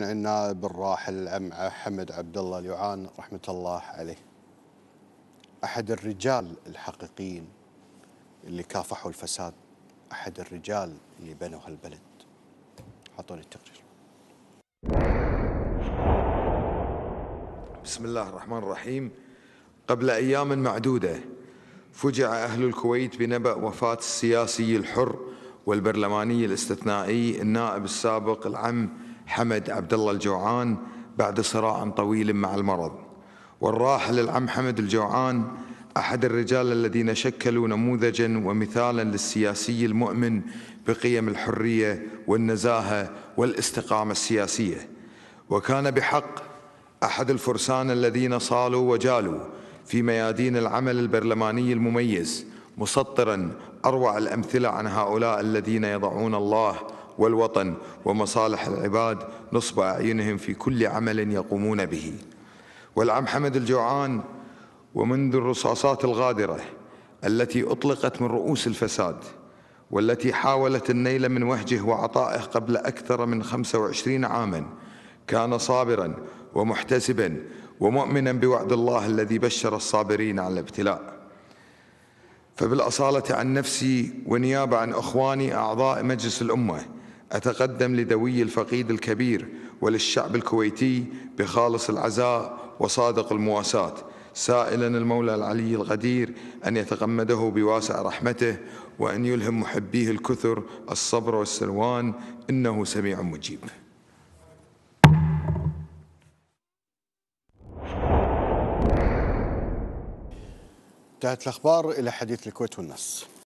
النائب الراحل العم حمد عبد الله اليعان رحمة الله عليه أحد الرجال الحقيقيين اللي كافحوا الفساد أحد الرجال اللي بنوا هالبلد حطوني التقرير بسم الله الرحمن الرحيم قبل أيام معدودة فجع أهل الكويت بنبأ وفاة السياسي الحر والبرلماني الاستثنائي النائب السابق العم حمد عبد الله الجوعان بعد صراع طويل مع المرض والراحل العم حمد الجوعان أحد الرجال الذين شكلوا نموذجا ومثالا للسياسي المؤمن بقيم الحرية والنزاهة والاستقامة السياسية وكان بحق أحد الفرسان الذين صالوا وجالوا في ميادين العمل البرلماني المميز مسطرا أروع الأمثلة عن هؤلاء الذين يضعون الله والوطن ومصالح العباد نصب أعينهم في كل عمل يقومون به والعم حمد الجوعان ومنذ الرصاصات الغادرة التي أطلقت من رؤوس الفساد والتي حاولت النيل من وهجه وعطائه قبل أكثر من 25 عاما كان صابرا ومحتسبا ومؤمنا بوعد الله الذي بشر الصابرين على الابتلاء فبالأصالة عن نفسي ونيابة عن أخواني أعضاء مجلس الأمة أتقدم لدوي الفقيد الكبير وللشعب الكويتي بخالص العزاء وصادق المواساة سائلا المولى العلي القدير أن يتغمده بواسع رحمته وأن يلهم محبيه الكثر الصبر والسلوان إنه سميع مجيب انتهت الأخبار إلى حديث الكويت والنص